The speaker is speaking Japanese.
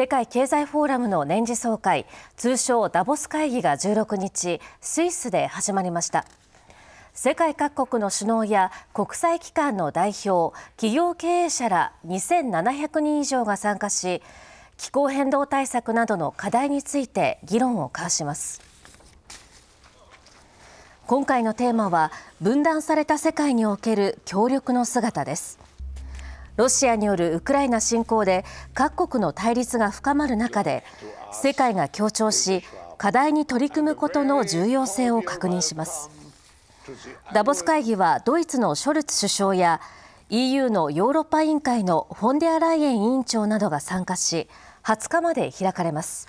世界経済フォーラムの年次総会通称ダボス会議が16日スイスで始まりました世界各国の首脳や国際機関の代表企業経営者ら2700人以上が参加し気候変動対策などの課題について議論を交わします今回のテーマは分断された世界における協力の姿ですロシアによるウクライナ侵攻で各国の対立が深まる中で世界が協調し課題に取り組むことの重要性を確認しますダボス会議はドイツのショルツ首相や EU のヨーロッパ委員会のフォンデアライエン委員長などが参加し20日まで開かれます